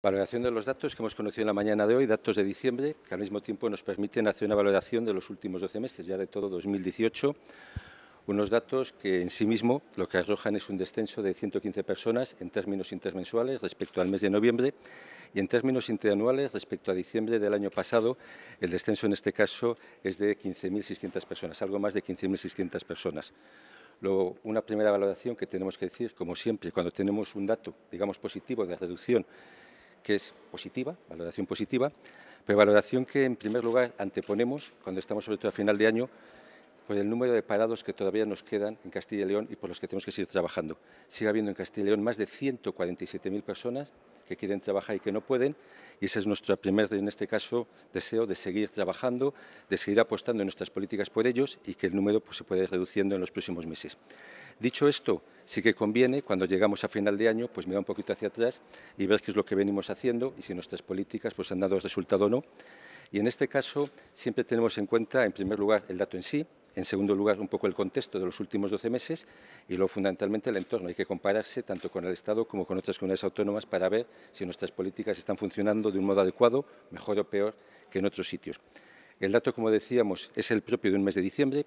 Valoración de los datos que hemos conocido en la mañana de hoy, datos de diciembre, que al mismo tiempo nos permiten hacer una valoración de los últimos 12 meses, ya de todo 2018. Unos datos que en sí mismo lo que arrojan es un descenso de 115 personas en términos intermensuales respecto al mes de noviembre y en términos interanuales respecto a diciembre del año pasado, el descenso en este caso es de 15.600 personas, algo más de 15.600 personas. Luego, una primera valoración que tenemos que decir, como siempre, cuando tenemos un dato, digamos positivo, de reducción que es positiva, valoración positiva, pero valoración que en primer lugar anteponemos cuando estamos sobre todo a final de año por el número de parados que todavía nos quedan en Castilla y León y por los que tenemos que seguir trabajando. Sigue habiendo en Castilla y León más de 147.000 personas que quieren trabajar y que no pueden, y ese es nuestro primer, en este caso, deseo de seguir trabajando, de seguir apostando en nuestras políticas por ellos y que el número pues, se pueda ir reduciendo en los próximos meses. Dicho esto, sí que conviene, cuando llegamos a final de año, pues mirar un poquito hacia atrás y ver qué es lo que venimos haciendo y si nuestras políticas pues, han dado resultado o no. Y en este caso siempre tenemos en cuenta, en primer lugar, el dato en sí, en segundo lugar, un poco el contexto de los últimos 12 meses y luego fundamentalmente el entorno. Hay que compararse tanto con el Estado como con otras comunidades autónomas para ver si nuestras políticas están funcionando de un modo adecuado, mejor o peor que en otros sitios. El dato, como decíamos, es el propio de un mes de diciembre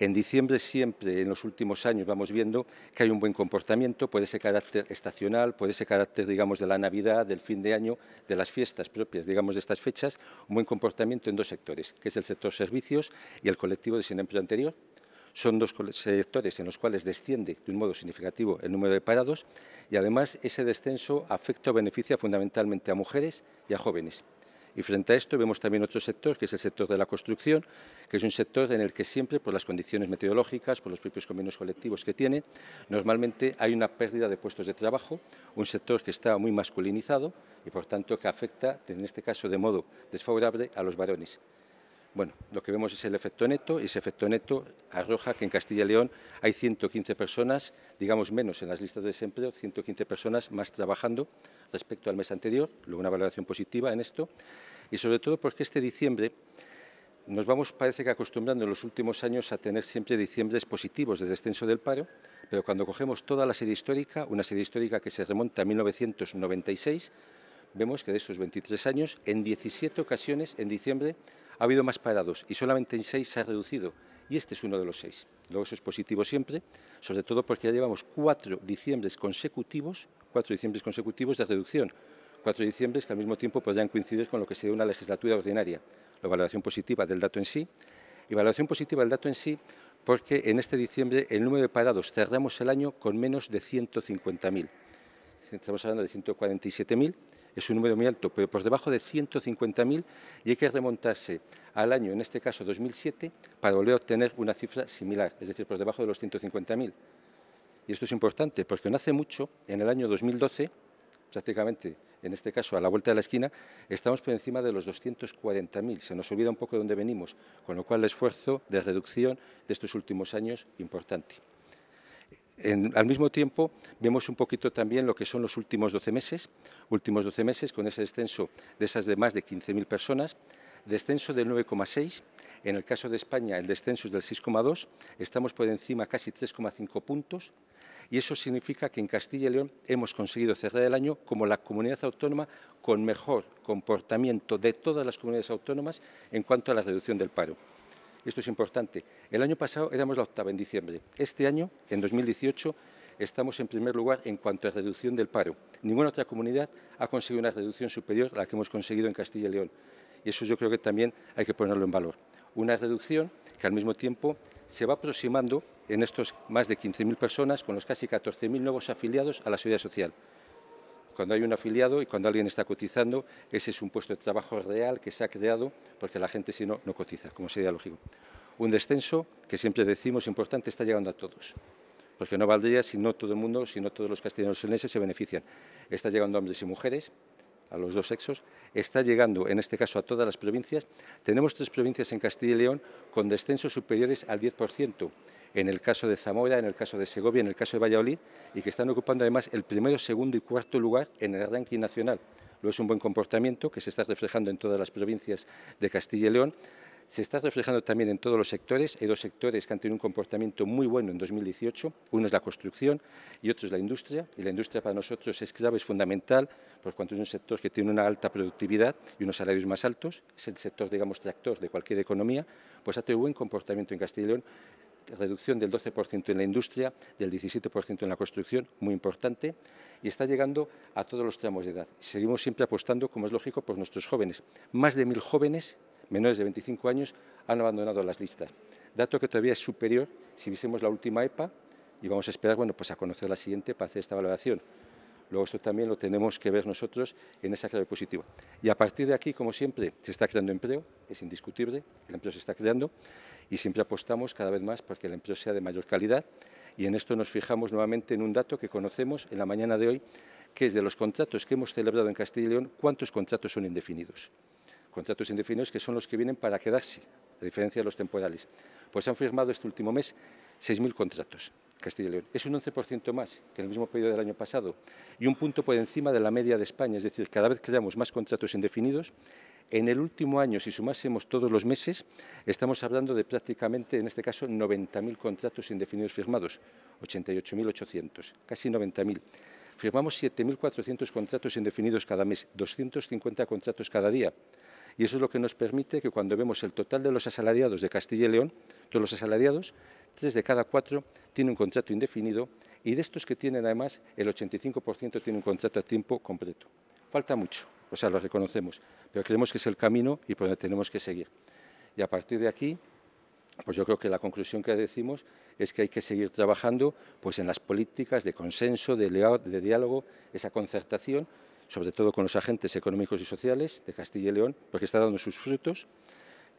en diciembre siempre, en los últimos años, vamos viendo que hay un buen comportamiento por ese carácter estacional, por ese carácter, digamos, de la Navidad, del fin de año, de las fiestas propias, digamos, de estas fechas, un buen comportamiento en dos sectores, que es el sector servicios y el colectivo de sin empleo anterior, son dos sectores en los cuales desciende de un modo significativo el número de parados y además ese descenso afecta o beneficia fundamentalmente a mujeres y a jóvenes. Y frente a esto vemos también otro sector, que es el sector de la construcción, que es un sector en el que siempre, por las condiciones meteorológicas, por los propios convenios colectivos que tiene, normalmente hay una pérdida de puestos de trabajo, un sector que está muy masculinizado y, por tanto, que afecta, en este caso de modo desfavorable, a los varones. Bueno, lo que vemos es el efecto neto y ese efecto neto arroja que en Castilla y León hay 115 personas, digamos menos en las listas de desempleo, 115 personas más trabajando respecto al mes anterior, luego una valoración positiva en esto y sobre todo porque este diciembre nos vamos, parece que acostumbrando en los últimos años a tener siempre diciembres positivos de descenso del paro, pero cuando cogemos toda la serie histórica, una serie histórica que se remonta a 1996, vemos que de estos 23 años, en 17 ocasiones en diciembre ha habido más parados y solamente en seis se ha reducido. Y este es uno de los seis. Luego eso es positivo siempre, sobre todo porque ya llevamos cuatro diciembres consecutivos, cuatro diciembres consecutivos de reducción. Cuatro diciembres que al mismo tiempo podrían coincidir con lo que sería una legislatura ordinaria. La valoración positiva del dato en sí. Y valoración positiva del dato en sí porque en este diciembre el número de parados cerramos el año con menos de 150.000. Estamos hablando de 147.000 es un número muy alto, pero por debajo de 150.000 y hay que remontarse al año, en este caso 2007, para volver a obtener una cifra similar, es decir, por debajo de los 150.000. Y esto es importante porque no hace mucho, en el año 2012, prácticamente en este caso a la vuelta de la esquina, estamos por encima de los 240.000. Se nos olvida un poco de dónde venimos, con lo cual el esfuerzo de reducción de estos últimos años es importante al mismo tiempo, vemos un poquito también lo que son los últimos 12 meses, últimos 12 meses con ese descenso de esas de más de 15.000 personas, descenso del 9,6, en el caso de España el descenso es del 6,2, estamos por encima casi 3,5 puntos y eso significa que en Castilla y León hemos conseguido cerrar el año como la comunidad autónoma con mejor comportamiento de todas las comunidades autónomas en cuanto a la reducción del paro esto es importante, el año pasado éramos la octava en diciembre. Este año, en 2018, estamos en primer lugar en cuanto a reducción del paro. Ninguna otra comunidad ha conseguido una reducción superior a la que hemos conseguido en Castilla y León. Y eso yo creo que también hay que ponerlo en valor. Una reducción que al mismo tiempo se va aproximando en estos más de 15.000 personas con los casi 14.000 nuevos afiliados a la seguridad social cuando hay un afiliado y cuando alguien está cotizando, ese es un puesto de trabajo real que se ha creado, porque la gente si no, no cotiza, como sería lógico. Un descenso que siempre decimos importante está llegando a todos, porque no valdría si no todo el mundo, si no todos los castellanos se benefician. Está llegando a hombres y mujeres, a los dos sexos, está llegando en este caso a todas las provincias. Tenemos tres provincias en Castilla y León con descensos superiores al 10%, en el caso de Zamora, en el caso de Segovia, en el caso de Valladolid, y que están ocupando además el primero, segundo y cuarto lugar en el ranking nacional. Lo es un buen comportamiento que se está reflejando en todas las provincias de Castilla y León. Se está reflejando también en todos los sectores. Hay dos sectores que han tenido un comportamiento muy bueno en 2018. Uno es la construcción y otro es la industria. Y la industria para nosotros es clave, es fundamental, por cuanto es un sector que tiene una alta productividad y unos salarios más altos. Es el sector, digamos, tractor de cualquier economía. Pues ha tenido buen comportamiento en Castilla y León reducción del 12% en la industria, del 17% en la construcción, muy importante, y está llegando a todos los tramos de edad. Seguimos siempre apostando, como es lógico, por nuestros jóvenes. Más de mil jóvenes menores de 25 años han abandonado las listas, dato que todavía es superior si visemos la última EPA y vamos a esperar bueno, pues a conocer la siguiente para hacer esta valoración. Luego esto también lo tenemos que ver nosotros en esa clave positiva. Y a partir de aquí, como siempre, se está creando empleo, es indiscutible, el empleo se está creando y siempre apostamos cada vez más que el empleo sea de mayor calidad y en esto nos fijamos nuevamente en un dato que conocemos en la mañana de hoy, que es de los contratos que hemos celebrado en Castilla y León, ¿cuántos contratos son indefinidos? Contratos indefinidos que son los que vienen para quedarse, a diferencia de los temporales. Pues han firmado este último mes 6.000 contratos. Castilla y León. Es un 11% más que en el mismo periodo del año pasado y un punto por encima de la media de España. Es decir, cada vez creamos más contratos indefinidos. En el último año, si sumásemos todos los meses, estamos hablando de prácticamente, en este caso, 90.000 contratos indefinidos firmados, 88.800, casi 90.000. Firmamos 7.400 contratos indefinidos cada mes, 250 contratos cada día. Y eso es lo que nos permite que cuando vemos el total de los asalariados de Castilla y León, todos los asalariados, tres de cada cuatro tienen un contrato indefinido y de estos que tienen además el 85% tiene un contrato a tiempo completo. Falta mucho, o sea, lo reconocemos, pero creemos que es el camino y por donde tenemos que seguir. Y a partir de aquí, pues yo creo que la conclusión que decimos es que hay que seguir trabajando pues en las políticas de consenso, de diálogo, esa concertación, sobre todo con los agentes económicos y sociales de Castilla y León, porque está dando sus frutos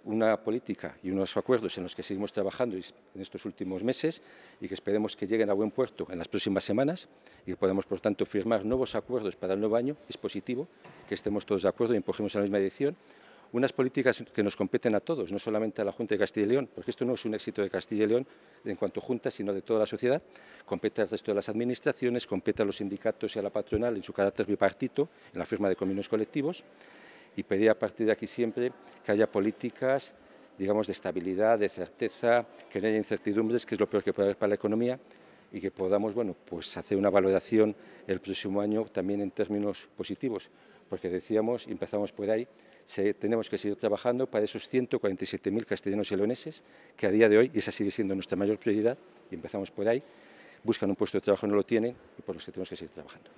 una política y unos acuerdos en los que seguimos trabajando en estos últimos meses y que esperemos que lleguen a buen puerto en las próximas semanas y que podamos, por tanto, firmar nuevos acuerdos para el nuevo año. Es positivo que estemos todos de acuerdo y empujemos en la misma dirección. Unas políticas que nos competen a todos, no solamente a la Junta de Castilla y León, porque esto no es un éxito de Castilla y León en cuanto a Junta, sino de toda la sociedad. Compete al resto de las administraciones, compete a los sindicatos y a la patronal en su carácter bipartito, en la firma de convenios colectivos y pedir a partir de aquí siempre que haya políticas digamos, de estabilidad, de certeza, que no haya incertidumbres, que es lo peor que puede haber para la economía, y que podamos bueno, pues hacer una valoración el próximo año también en términos positivos, porque decíamos, empezamos por ahí, tenemos que seguir trabajando para esos 147.000 castellanos y leoneses, que a día de hoy, y esa sigue siendo nuestra mayor prioridad, y empezamos por ahí, buscan un puesto de trabajo, no lo tienen, y por los que tenemos que seguir trabajando.